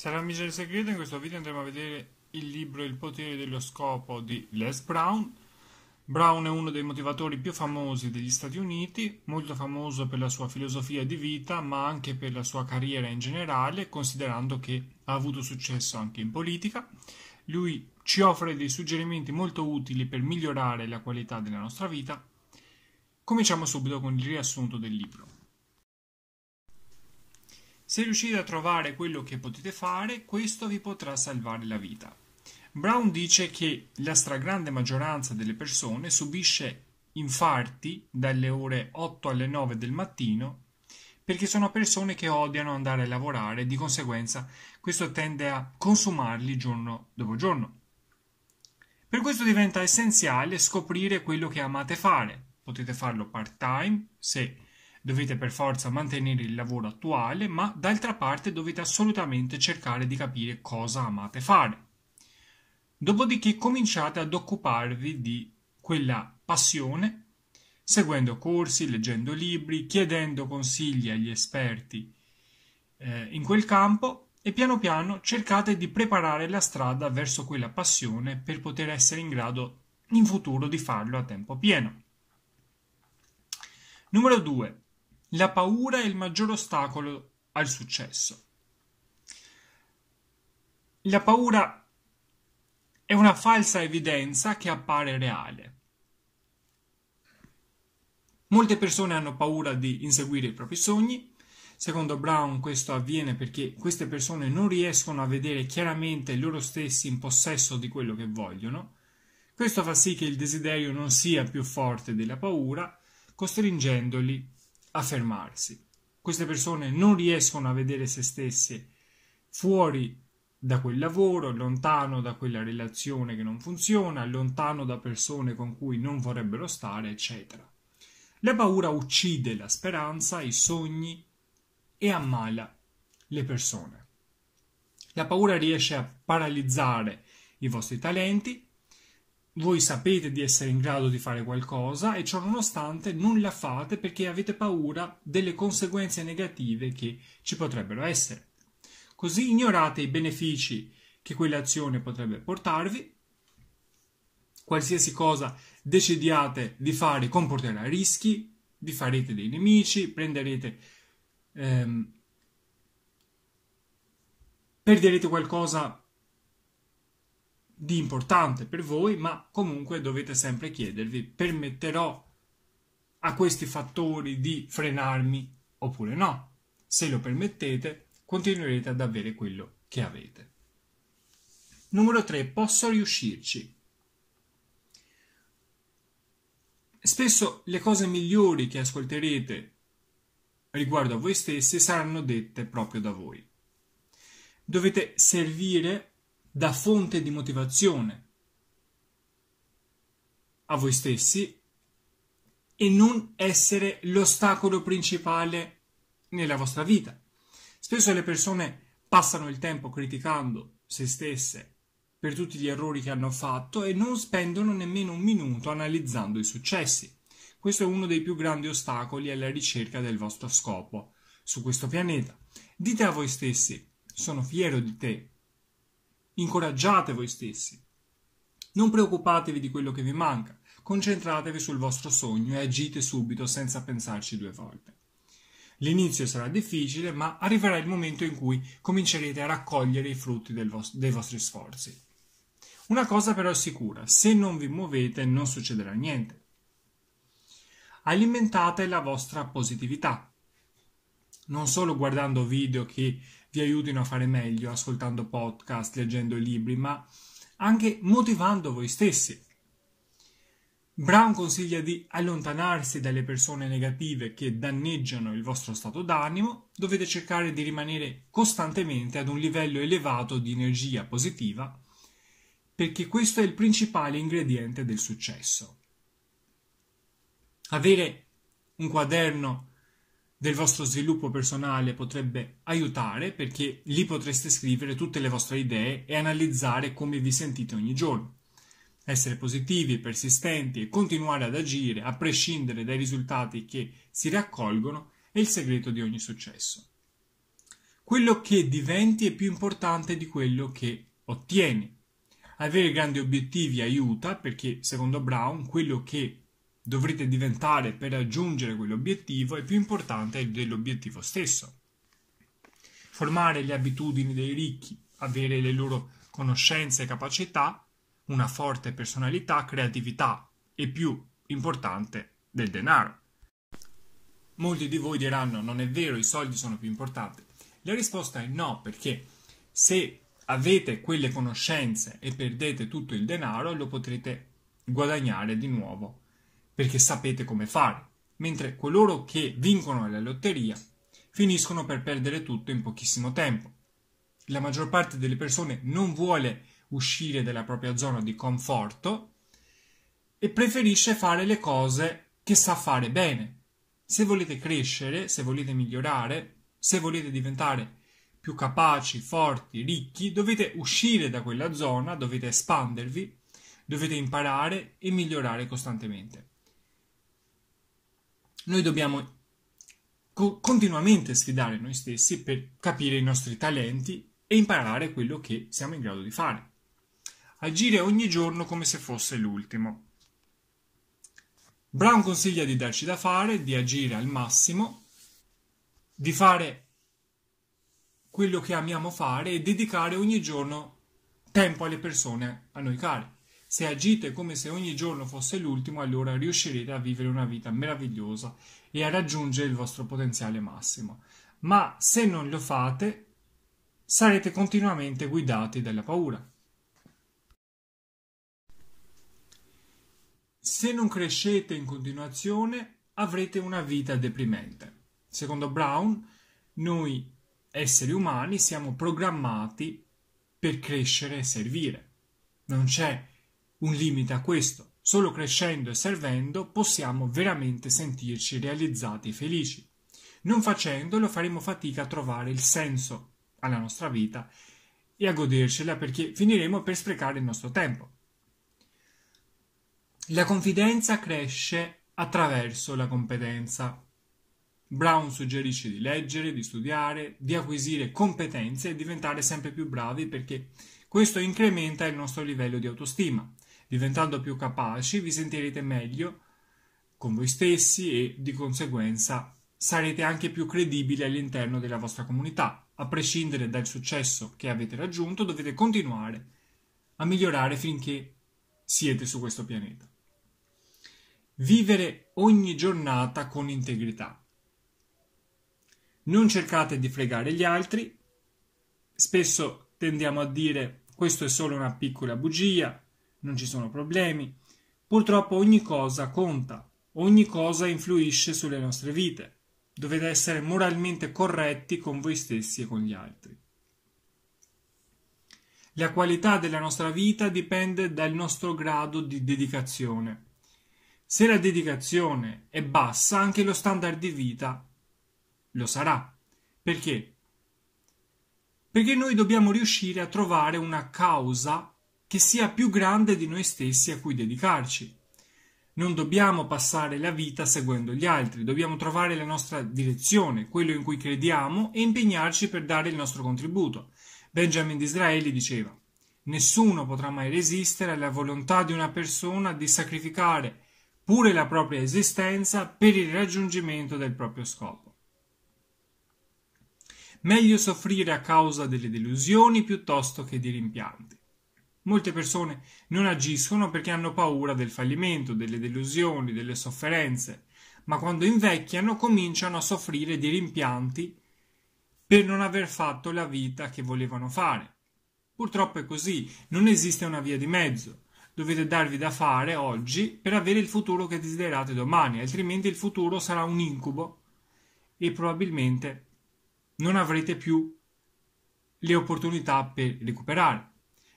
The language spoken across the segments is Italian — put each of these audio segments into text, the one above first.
Sarà amici del segreto, in questo video andremo a vedere il libro Il potere dello scopo di Les Brown. Brown è uno dei motivatori più famosi degli Stati Uniti, molto famoso per la sua filosofia di vita, ma anche per la sua carriera in generale, considerando che ha avuto successo anche in politica. Lui ci offre dei suggerimenti molto utili per migliorare la qualità della nostra vita. Cominciamo subito con il riassunto del libro. Se riuscite a trovare quello che potete fare, questo vi potrà salvare la vita. Brown dice che la stragrande maggioranza delle persone subisce infarti dalle ore 8 alle 9 del mattino perché sono persone che odiano andare a lavorare e di conseguenza questo tende a consumarli giorno dopo giorno. Per questo diventa essenziale scoprire quello che amate fare. Potete farlo part time se Dovete per forza mantenere il lavoro attuale, ma d'altra parte dovete assolutamente cercare di capire cosa amate fare. Dopodiché cominciate ad occuparvi di quella passione, seguendo corsi, leggendo libri, chiedendo consigli agli esperti eh, in quel campo e piano piano cercate di preparare la strada verso quella passione per poter essere in grado in futuro di farlo a tempo pieno. Numero 2. La paura è il maggior ostacolo al successo. La paura è una falsa evidenza che appare reale. Molte persone hanno paura di inseguire i propri sogni. Secondo Brown questo avviene perché queste persone non riescono a vedere chiaramente loro stessi in possesso di quello che vogliono. Questo fa sì che il desiderio non sia più forte della paura, costringendoli a fermarsi. Queste persone non riescono a vedere se stesse fuori da quel lavoro, lontano da quella relazione che non funziona, lontano da persone con cui non vorrebbero stare, eccetera. La paura uccide la speranza, i sogni e ammala le persone. La paura riesce a paralizzare i vostri talenti, voi sapete di essere in grado di fare qualcosa e ciò nonostante non la fate perché avete paura delle conseguenze negative che ci potrebbero essere. Così ignorate i benefici che quell'azione potrebbe portarvi. Qualsiasi cosa decidiate di fare comporterà rischi, vi farete dei nemici, prenderete ehm, perderete qualcosa di importante per voi, ma comunque dovete sempre chiedervi permetterò a questi fattori di frenarmi oppure no. Se lo permettete, continuerete ad avere quello che avete. Numero 3. Posso riuscirci. Spesso le cose migliori che ascolterete riguardo a voi stessi saranno dette proprio da voi. Dovete servire da fonte di motivazione a voi stessi e non essere l'ostacolo principale nella vostra vita. Spesso le persone passano il tempo criticando se stesse per tutti gli errori che hanno fatto e non spendono nemmeno un minuto analizzando i successi. Questo è uno dei più grandi ostacoli alla ricerca del vostro scopo su questo pianeta. Dite a voi stessi, sono fiero di te, incoraggiate voi stessi. Non preoccupatevi di quello che vi manca, concentratevi sul vostro sogno e agite subito senza pensarci due volte. L'inizio sarà difficile, ma arriverà il momento in cui comincerete a raccogliere i frutti vostro, dei vostri sforzi. Una cosa però è sicura, se non vi muovete non succederà niente. Alimentate la vostra positività, non solo guardando video che vi aiutino a fare meglio ascoltando podcast, leggendo libri, ma anche motivando voi stessi. Brown consiglia di allontanarsi dalle persone negative che danneggiano il vostro stato d'animo, dovete cercare di rimanere costantemente ad un livello elevato di energia positiva, perché questo è il principale ingrediente del successo. Avere un quaderno del vostro sviluppo personale potrebbe aiutare perché lì potreste scrivere tutte le vostre idee e analizzare come vi sentite ogni giorno. Essere positivi, persistenti e continuare ad agire a prescindere dai risultati che si raccolgono è il segreto di ogni successo. Quello che diventi è più importante di quello che ottieni. Avere grandi obiettivi aiuta perché, secondo Brown, quello che dovrete diventare per raggiungere quell'obiettivo è più importante dell'obiettivo stesso. Formare le abitudini dei ricchi, avere le loro conoscenze e capacità, una forte personalità, creatività è più importante del denaro. Molti di voi diranno non è vero, i soldi sono più importanti. La risposta è no, perché se avete quelle conoscenze e perdete tutto il denaro, lo potrete guadagnare di nuovo perché sapete come fare, mentre coloro che vincono la lotteria finiscono per perdere tutto in pochissimo tempo. La maggior parte delle persone non vuole uscire dalla propria zona di conforto e preferisce fare le cose che sa fare bene. Se volete crescere, se volete migliorare, se volete diventare più capaci, forti, ricchi, dovete uscire da quella zona, dovete espandervi, dovete imparare e migliorare costantemente noi dobbiamo continuamente sfidare noi stessi per capire i nostri talenti e imparare quello che siamo in grado di fare. Agire ogni giorno come se fosse l'ultimo. Brown consiglia di darci da fare, di agire al massimo, di fare quello che amiamo fare e dedicare ogni giorno tempo alle persone a noi care. Se agite come se ogni giorno fosse l'ultimo, allora riuscirete a vivere una vita meravigliosa e a raggiungere il vostro potenziale massimo. Ma se non lo fate, sarete continuamente guidati dalla paura. Se non crescete in continuazione, avrete una vita deprimente. Secondo Brown, noi esseri umani siamo programmati per crescere e servire. Non c'è un limite a questo. Solo crescendo e servendo possiamo veramente sentirci realizzati e felici. Non facendolo faremo fatica a trovare il senso alla nostra vita e a godercela perché finiremo per sprecare il nostro tempo. La confidenza cresce attraverso la competenza. Brown suggerisce di leggere, di studiare, di acquisire competenze e diventare sempre più bravi perché questo incrementa il nostro livello di autostima diventando più capaci vi sentirete meglio con voi stessi e di conseguenza sarete anche più credibili all'interno della vostra comunità. A prescindere dal successo che avete raggiunto, dovete continuare a migliorare finché siete su questo pianeta. Vivere ogni giornata con integrità. Non cercate di fregare gli altri. Spesso tendiamo a dire questo è solo una piccola bugia, non ci sono problemi. Purtroppo ogni cosa conta, ogni cosa influisce sulle nostre vite. Dovete essere moralmente corretti con voi stessi e con gli altri. La qualità della nostra vita dipende dal nostro grado di dedicazione. Se la dedicazione è bassa, anche lo standard di vita lo sarà. Perché? Perché noi dobbiamo riuscire a trovare una causa che sia più grande di noi stessi a cui dedicarci. Non dobbiamo passare la vita seguendo gli altri, dobbiamo trovare la nostra direzione, quello in cui crediamo e impegnarci per dare il nostro contributo. Benjamin Disraeli diceva Nessuno potrà mai resistere alla volontà di una persona di sacrificare pure la propria esistenza per il raggiungimento del proprio scopo. Meglio soffrire a causa delle delusioni piuttosto che di rimpianti. Molte persone non agiscono perché hanno paura del fallimento, delle delusioni, delle sofferenze, ma quando invecchiano cominciano a soffrire di rimpianti per non aver fatto la vita che volevano fare. Purtroppo è così, non esiste una via di mezzo. Dovete darvi da fare oggi per avere il futuro che desiderate domani, altrimenti il futuro sarà un incubo e probabilmente non avrete più le opportunità per recuperare.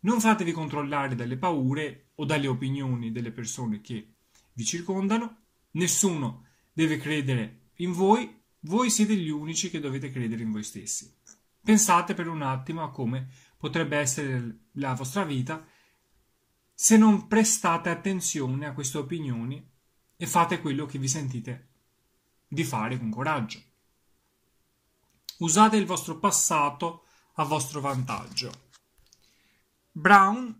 Non fatevi controllare dalle paure o dalle opinioni delle persone che vi circondano, nessuno deve credere in voi, voi siete gli unici che dovete credere in voi stessi. Pensate per un attimo a come potrebbe essere la vostra vita se non prestate attenzione a queste opinioni e fate quello che vi sentite di fare con coraggio. Usate il vostro passato a vostro vantaggio. Brown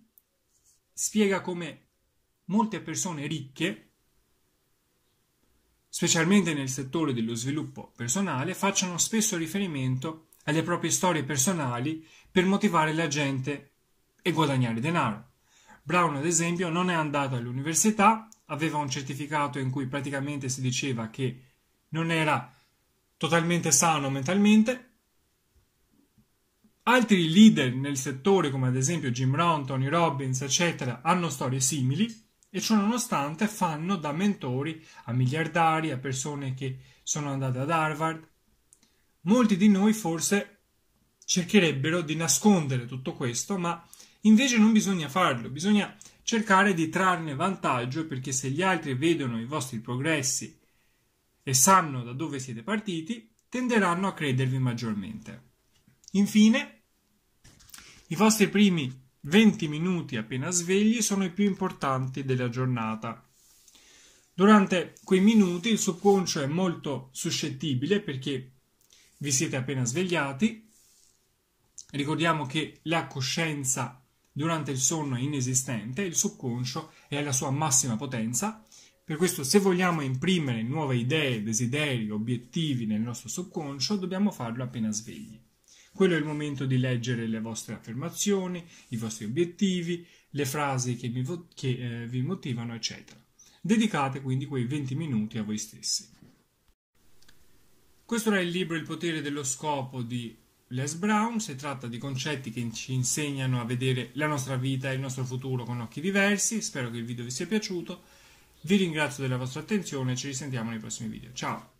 spiega come molte persone ricche, specialmente nel settore dello sviluppo personale, facciano spesso riferimento alle proprie storie personali per motivare la gente e guadagnare denaro. Brown, ad esempio, non è andato all'università, aveva un certificato in cui praticamente si diceva che non era totalmente sano mentalmente, Altri leader nel settore, come ad esempio Jim Brown, Tony Robbins, eccetera, hanno storie simili e ciò nonostante fanno da mentori a miliardari, a persone che sono andate ad Harvard. Molti di noi forse cercherebbero di nascondere tutto questo, ma invece non bisogna farlo, bisogna cercare di trarne vantaggio perché se gli altri vedono i vostri progressi e sanno da dove siete partiti, tenderanno a credervi maggiormente. Infine, i vostri primi 20 minuti appena svegli sono i più importanti della giornata. Durante quei minuti il subconscio è molto suscettibile perché vi siete appena svegliati. Ricordiamo che la coscienza durante il sonno è inesistente, il subconscio è alla sua massima potenza. Per questo, se vogliamo imprimere nuove idee, desideri, obiettivi nel nostro subconscio, dobbiamo farlo appena svegli. Quello è il momento di leggere le vostre affermazioni, i vostri obiettivi, le frasi che vi, che, eh, vi motivano, eccetera. Dedicate quindi quei 20 minuti a voi stessi. Questo era il libro Il potere dello scopo di Les Brown. Si tratta di concetti che ci insegnano a vedere la nostra vita e il nostro futuro con occhi diversi. Spero che il video vi sia piaciuto. Vi ringrazio della vostra attenzione e ci risentiamo nei prossimi video. Ciao!